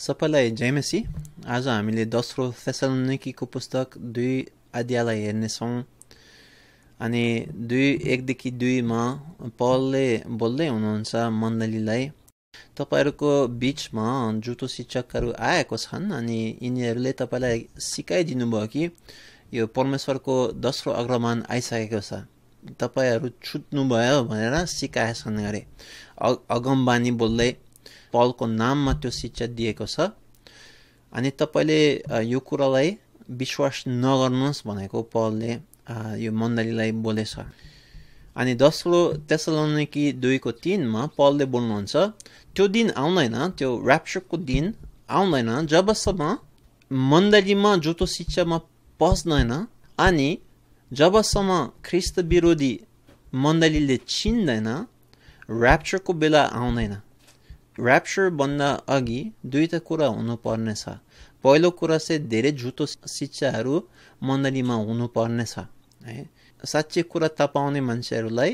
सबैलाई जयमसी आज हामीले दोस्रो फेसलनिकीको पुस्तक दुई अध्यायलाई हेर्नेछौँ अनि दुई एकदेखि दुईमा पलले बोल्दै हुनुहुन्छ मण्डलीलाई तपाईँहरूको बिचमा जुतो शिक्षकहरू आएको छन् अनि यिनीहरूले तपाईँलाई सिकाइदिनुभयो कि यो परमेश्वरको दोस्रो अग्रमान आइसकेको छ तपाईँहरू छुट्नुभयो भनेर सिकाएछन् अरे अगमबानी बोल्दै पलको नाममा त्यो शिक्षा दिएको छ अनि तपाईँले यो कुरालाई विश्वास नगर्नुहोस् भनेको पलले यो मण्डलीलाई बोलेछ अनि दोस्रो त्यसलाई दुईको तिनमा पलले बोल्नुहुन्छ त्यो दिन आउँदैन त्यो ऱ्याप्सकको दिन आउँदैन जबसम्म मण्डलीमा जुतो शिक्षामा पस्दैन अनि जबसम्म ख्रिस्त विरोधी मण्डलीले चिन्दैन ऱ्याप्चरको बेला आउँदैन ऱ्याप्चर बन्दा अघि दुईवटा कुरा हुनुपर्नेछ पहिलो कुरा चाहिँ धेरै झुटो शिक्षाहरू मण्डलीमा हुनुपर्नेछ है साँच्चै कुरा तपाउने मान्छेहरूलाई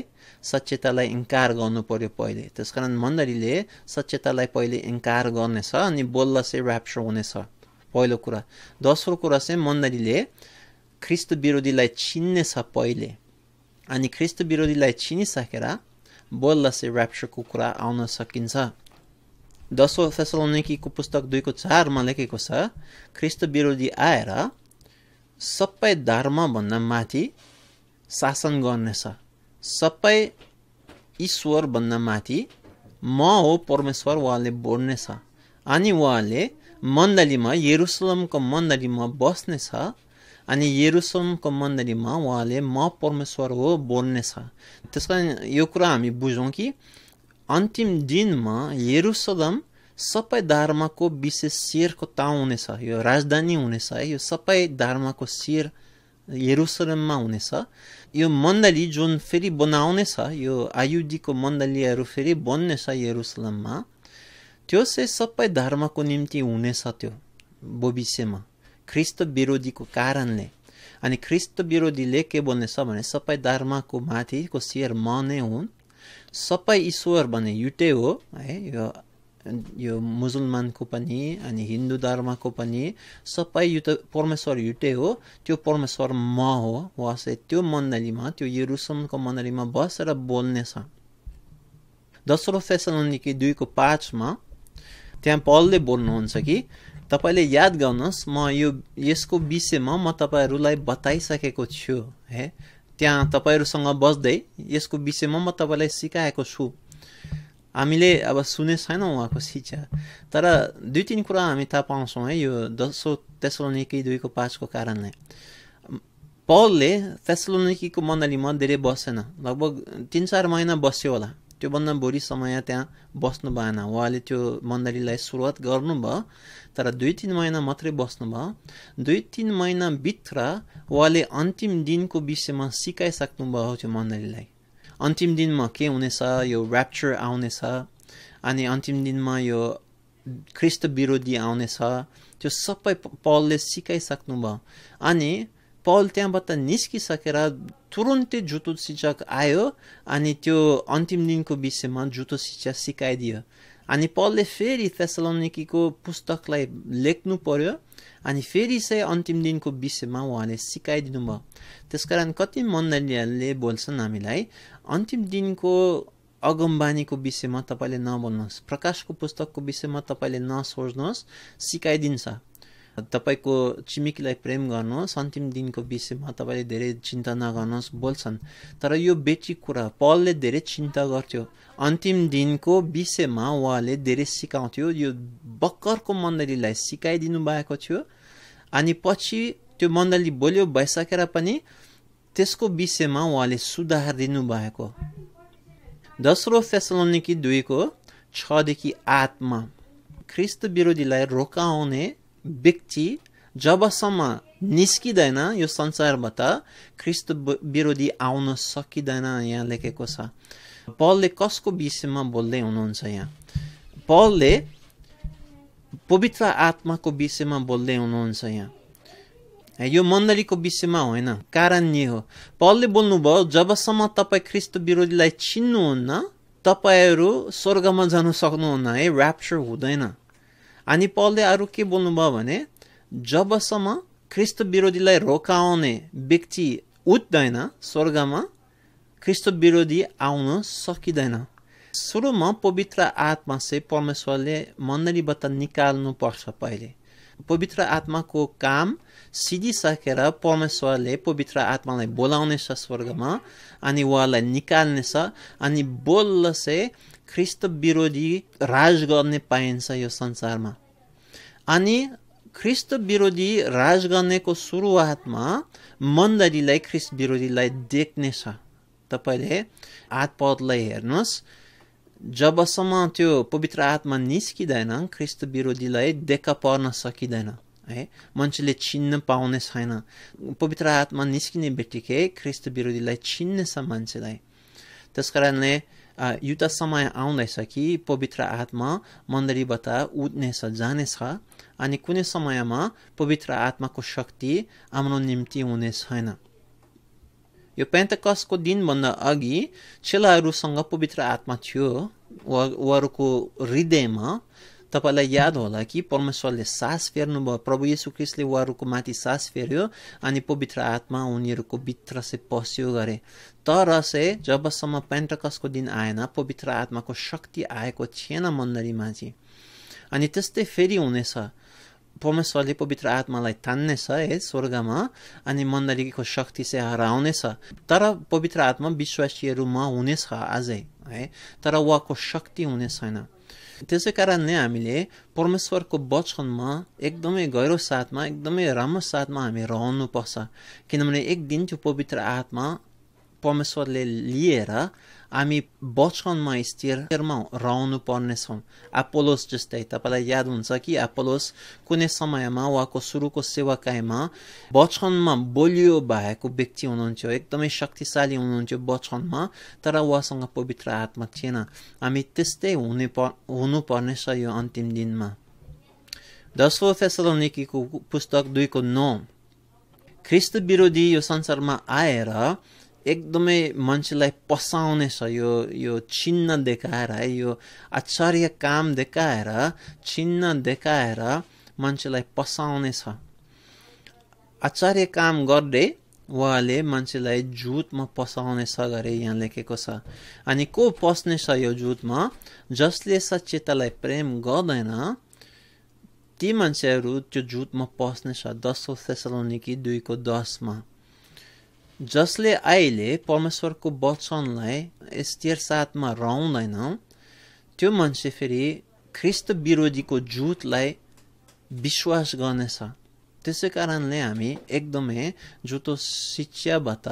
सचेतालाई इन्कार गर्नु पऱ्यो पहिले त्यस कारण मण्डलीले सचेतालाई पहिले इन्कार गर्नेछ अनि बोल्दा चाहिँ ऱ्याप्चर हुनेछ पहिलो कुरा दोस्रो कुरा चाहिँ मण्डलीले ख्रिस्त विरोधीलाई चिन्नेछ पहिले अनि ख्रिस्त विरोधीलाई चिनिसकेर बोल्दा चाहिँ ऱ्याप्चरको कुरा आउन सकिन्छ दसौँ फेसलोनिकीको पुस्तक दुईको चारमा लेखेको छ ख्रिस्त विरोधी आएर सबै धर्मभन्दा माथि शासन गर्नेछ सबै ईश्वरभन्दा माथि म हो परमेश्वर उहाँले बोल्नेछ अनि उहाँले मण्डलीमा यरुसलमको मण्डलीमा बस्नेछ अनि यरुसलमको मण्डलीमा उहाँले म परमेश्वर हो बोल्नेछ त्यस कारण यो कुरा हामी बुझौँ कि अन्तिम दिनमा यरुसलम सबै धर्मको विशेष शिरको ताउ हुनेछ यो राजधानी हुनेछ है यो सबै धर्मको शिर यरुसलममा हुनेछ यो मण्डली जुन फेरि बनाउनेछ यो आयुधीको मण्डलीहरू फेरि बन्नेछ यरुसलममा त्यो चाहिँ सबै धर्मको निम्ति हुनेछ त्यो भविष्यमा ख्रिस्त विरोधीको कारणले अनि ख्रिस्त विरोधीले के बन्नेछ भने सबै धर्मको माथिको शिर म नै हुन् सबै ईश्वर भने युटै हो है यो यो मुसलमानको पनि अनि हिन्दू धर्मको पनि सबै यो त परमेश्वर युटै हो त्यो परमेश्वर म हो वा त्यो मण्डलीमा त्यो युरुसमको मण्डलीमा बसेर बोल्नेछ दोस्रो फेसन कि दुईको पाँचमा त्यहाँ पलले बोल्नुहुन्छ कि तपाईँले याद गर्नुहोस् म यो यसको विषयमा म तपाईँहरूलाई बताइसकेको छु है त्यहाँ तपाईँहरूसँग बस्दै यसको विषयमा म तपाईँलाई सिकाएको छु हामीले अब सुने छैनौँ उहाँको शिक्षा तर दुई तिन कुरा हामी थाहा पाउँछौँ है यो दसौँ तेस्रोनिकी दुईको पाँचको कारणले पलले तेस्लोनिकीको मण्डलीमा धेरै बसेन लगभग तिन चार महिना बस्यो होला त्योभन्दा भोलि समय त्यहाँ बस्नु भएन उहाँले त्यो मण्डलीलाई सुरुवात गर्नुभयो तर दुई तिन महिना मात्रै बस्नुभयो दुई तिन महिनाभित्र उहाँले अन्तिम दिनको विषयमा सिकाइसक्नुभयो त्यो मण्डलीलाई अन्तिम दिनमा के हुनेछ यो ऱ्याप्चर आउनेछ अनि अन्तिम दिनमा यो ख्रिस्ट विरोधी आउनेछ त्यो सबै पलले सिकाइसक्नुभयो अनि पल त्यहाँबाट निस्किसकेर तुरुन्तै जुतो शिक्षक आयो अनि त्यो अन्तिम दिनको विषयमा जुतो शिक्षा सिकाइदियो अनि पलले फेरि फेसलोनिकीको पुस्तकलाई लेख्नु पर्यो अनि फेरि चाहिँ अन्तिम दिनको विषयमा उहाँले सिकाइदिनु भयो त्यसकारण कति मण्डलीहरूले बोल्छन् हामीलाई अन्तिम दिनको अगमबानीको विषयमा तपाईँले नबोल्नुहोस् प्रकाशको पुस्तकको विषयमा तपाईँले नसोच्नुहोस् सिकाइदिन्छ तपाईँको छिमेकीलाई प्रेम गर्नुहोस् अन्तिम दिनको विषयमा तपाईँले धेरै चिन्ता नगर्नुहोस् बोल्छन् तर यो बेची कुरा पलले धेरै चिन्ता गर्थ्यो अन्तिम दिनको विषयमा उहाँले धेरै सिकाउँथ्यो यो भर्खरको मण्डलीलाई सिकाइदिनु भएको थियो अनि पछि त्यो मण्डली बोल्यो भइसकेर पनि त्यसको विषयमा उहाँले सुधार दिनुभएको दोस्रो फेसलोनिकी दुईको छदेखि आठमा ख्रिस्त विरोधीलाई रोकाउने व्यक्ति जबसम्म निस्किँदैन यो संसारबाट ख्रिस्त विरोधी आउन सकिँदैन यहाँ लेखेको छ पलले कसको विषयमा बोल्दै हुनुहुन्छ यहाँ पलले पवित्र आत्माको विषयमा बोल्दै हुनुहुन्छ यहाँ यो मण्डलीको विषयमा होइन कारण यो हो पलले बोल्नुभयो जबसम्म तपाईँ ख्रिस्त विरोधीलाई चिन्नुहुन्न तपाईँहरू स्वर्गमा जानु सक्नुहुन्न है ऱ्याप्चर हुँदैन अनि पलले अरू के बोल्नुभयो भने जबसम्म ख्रिस्त विरोधीलाई रोकाउने व्यक्ति उठ्दैन स्वर्गमा ख्रिस्त विरोधी आउन सकिँदैन सुरुमा पवित्र आत्मा चाहिँ परमेश्वरले मण्डलीबाट पर्छ पहिले पवित्र आत्माको काम सिधिसकेर परमेश्वरले पवित्र आत्मालाई बोलाउनेछ स्वर्गमा अनि उहाँलाई निकाल्नेछ अनि बोल्ल चाहिँ ख्रिस्त विरोधी राज गर्ने पाइन्छ यो संसारमा अनि ख्रिस्त विरोधी राज गर्नेको सुरुवातमा मन्दरीलाई ख्रिस्ट विरोधीलाई देख्नेछ तपाईँले आतपतलाई हेर्नुहोस् जबसम्म त्यो पवित्र आत्मा निस्किँदैन ख्रिस्त विरोधीलाई देखा पर्न सकिँदैन है मान्छेले चिन्न पाउने छैन पवित्र आत्मा निस्किने बित्तिकै ख्रिस्त विरोधीलाई चिन्नेछ मान्छेलाई त्यस कारणले एउटा समय आउँदैछ कि पवित्र आत्मा मन्दिरबाट उठ्नेछ जानेछ अनि कुनै समयमा पवित्र आत्माको शक्ति हाम्रो निम्ति हुने छैन यो पेन्तकसको दिनभन्दा अघि चेलाहरूसँग पवित्र आत्मा थियो उहाँहरूको हृदयमा तपाईँलाई याद होला कि परमेश्वरले सास फेर्नुभयो प्रभु येसु क्रिस्टले उहाँहरूको माथि सास फेर्यो अनि पवित्र आत्मा उनीहरूको भित्र चाहिँ पस्यो गरे तर चाहिँ जबसम्म पेन्टकसको दिन आएन पवित्र आत्माको शक्ति आएको थिएन मण्डलीमा चाहिँ अनि त्यस्तै फेरि हुनेछ परमेश्वरले पवित्र आत्मालाई तान्नेछ है स्वर्गमा अनि मण्डलीको शक्ति चाहिँ हराउनेछ तर पवित्र आत्मा विश्वासीहरूमा हुनेछ आजै है तर उहाँको शक्ति हुने छैन त्यसै कारण नै हामीले परमेश्वरको वचनमा एकदमै गहिरो साथमा एकदमै राम्रो साथमा हामी रहनुपर्छ किनभने एक दिन त्यो पवित्र आत्मा परमेश्वरले लिएर हामी बचपनमा स्थिरमा रहनु पर्नेछौँ अपोलोस जस्तै तपाईँलाई याद हुन्छ कि अपोलोस कुनै समयमा उहाँको सुरुको सेवाकायमा बचपनमा बोलियो भएको व्यक्ति हुनुहुन्थ्यो एकदमै शक्तिशाली हुनुहुन्थ्यो बचपनमा तर उहाँसँग पवित्र आत्मा थिएन हामी त्यस्तै हुने प हुनुपर्नेछ यो अन्तिम दिनमा दसौँ निकीको पुस्तक दुईको नौ ख्रिस्त विरोधी यो संसारमा आएर एकदमै मान्छेलाई पसाउने छ यो यो चिन्ह देखाएर है यो आचार्य काम देखाएर चिन्ह देखाएर मान्छेलाई पसाउने छ आचार्य काम गर्दै उहाँले मान्छेलाई जुतमा पसाउने छ गरे यहाँ लेखेको छ अनि को पस्ने छ यो जुतमा जसले सचेतालाई प्रेम गर्दैन ती मान्छेहरू त्यो जुतमा पस्नेछ दसौँ सेसलोनिकी दुईको दसमा जसले अहिले परमेश्वरको वचनलाई स्थिर साथमा रहँदैन त्यो मान्छे फेरि ख्रिस्त विरोधीको जुतलाई विश्वास गर्नेछ त्यसै कारणले हामी एकदमै जुतो शिक्षाबाट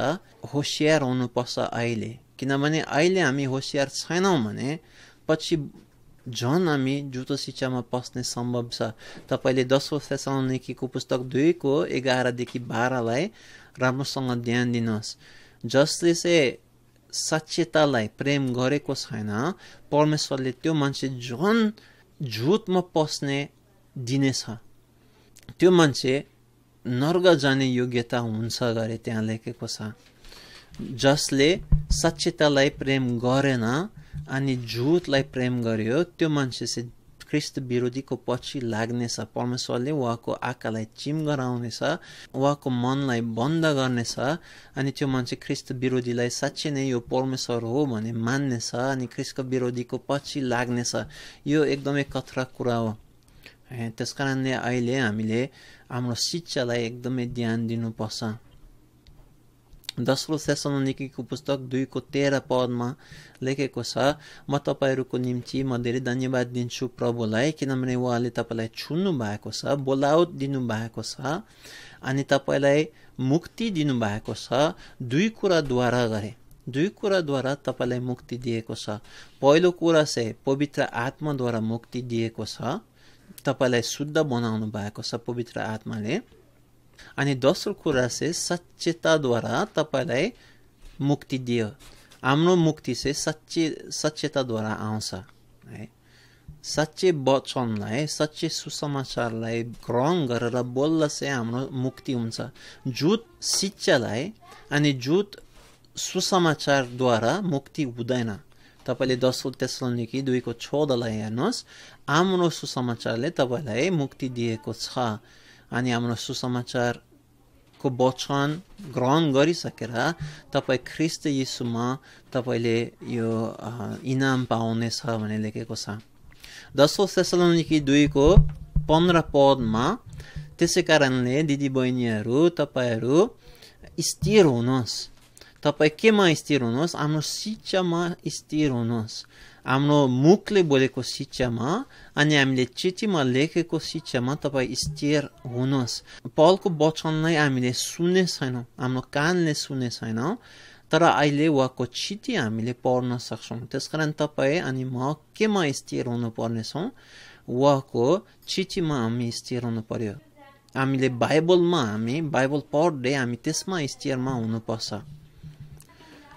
होसियार हुनुपर्छ अहिले किनभने अहिले हामी होसियार छैनौँ भने पछि झन् हामी जुतो शिक्षामा पस्ने सम्भव छ तपाईँले दसौँ सेसन पुस्तक दुईको एघारदेखि बाह्रलाई राम्रोसँग ध्यान दिनुहोस् जसले चाहिँ सचेतालाई प्रेम गरेको छैन परमेश्वरले त्यो मान्छे झन् झुटमा पस्ने दिनेछ त्यो मान्छे नर्ग जाने योग्यता हुन्छ गरे त्यहाँ लेखेको छ जसले सचेतालाई प्रेम गरेन अनि झुटलाई प्रेम गर्यो त्यो मान्छे चाहिँ ख्रिस्ट विरोधीको पछि लाग्नेछ परमेश्वरले उहाँको आँखालाई चिम गराउनेछ उहाँको मनलाई बन्द गर्नेछ अनि त्यो मान्छे ख्रिस्त विरोधीलाई साँच्चै नै यो परमेश्वर हो भने मान्नेछ अनि ख्रिस्ट विरोधीको पछि लाग्नेछ यो एकदमै कथरा कुरा हो त्यस कारणले अहिले हामीले हाम्रो शिक्षालाई एकदमै ध्यान दिनुपर्छ दोस्रो सेसन निकीको पुस्तक दुईको तेह्र पदमा लेखेको छ म तपाईँहरूको निम्ति म धेरै धन्यवाद दिन्छु प्रभुलाई किनभने उहाँले तपाईँलाई छुन्नु भएको छ बोलाउट भएको छ अनि तपाईँलाई मुक्ति दिनुभएको छ दुई कुराद्वारा गरे दुई कुराद्वारा तपाईँलाई मुक्ति दिएको छ पहिलो कुरा चाहिँ पवित्र आत्माद्वारा मुक्ति दिएको छ तपाईँलाई शुद्ध बनाउनु भएको छ पवित्र आत्माले अनि दोस्रो कुरा चाहिँ सचेताद्वारा तपाईँलाई मुक्ति दियो हाम्रो मुक्ति चाहिँ सचे सचेताद्वारा आउँछ है सच्चे वचनलाई सच्चे सुसमाचारलाई ग्रहण गरेर बोल्दा चाहिँ हाम्रो मुक्ति हुन्छ जुत शिक्षालाई अनि जुत सुसमाचारद्वारा मुक्ति हुँदैन तपाईँले दसौँ तेस्रो निकै दुईको छोदलाई हेर्नुहोस् हाम्रो सुसमाचारले तपाईँलाई मुक्ति दिएको छ अनि हाम्रो सुसमाचारको वचन ग्रहण गरिसकेर तपाईँ ख्रिस्ट यिसुमा तपाईँले यो इनाम पाउनेछ भने लेखेको छ दसौँ सेसलोनिकी दुईको पन्ध्र पदमा त्यसै कारणले दिदीबहिनीहरू तपाईँहरू स्थिर हुनुहोस् तपाईँ केमा स्थिर हुनुहोस् हाम्रो शिक्षामा स्थिर हुनुहोस् हाम्रो मुखले बोलेको शिक्षामा अनि हामीले चिठीमा लेखेको शिक्षामा तपाईँ स्थिर हुनुहोस् पलको वचनलाई हामीले सुने छैनौँ हाम्रो कानले सुने छैनौँ तर अहिले वाको चिठी हामीले पढ्न सक्छौँ त्यसकारण तपाईँ अनि म केमा स्थिर हुनुपर्नेछौँ वाको चिठीमा हामी स्थिर हुनु पर्यो हामीले बाइबलमा हामी बाइबल पढ्दै हामी त्यसमा स्थिरमा हुनुपर्छ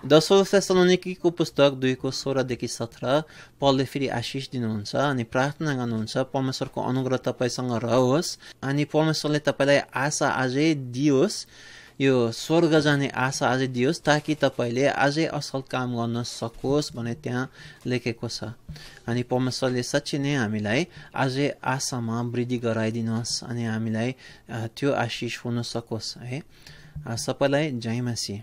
दसौँ सेसलोनिकीको पुस्तक दुईको सोह्रदेखि सत्र पलले फेरि आशिष दिनुहुन्छ अनि प्रार्थना गर्नुहुन्छ परमेश्वरको अनुग्रह तपाईँसँग रहोस् अनि परमेश्वरले तपाईँलाई आशा अझै दियोस् यो स्वर्ग जाने आशा अझै दियोस् ताकि तपाईँले अझै असल काम गर्न सकोस् भने त्यहाँ लेखेको छ अनि परमेश्वरले साँच्ची नै हामीलाई अझै आशामा वृद्धि गराइदिनुहोस् अनि हामीलाई त्यो आशिष हुन सकोस् है सबैलाई जयमासी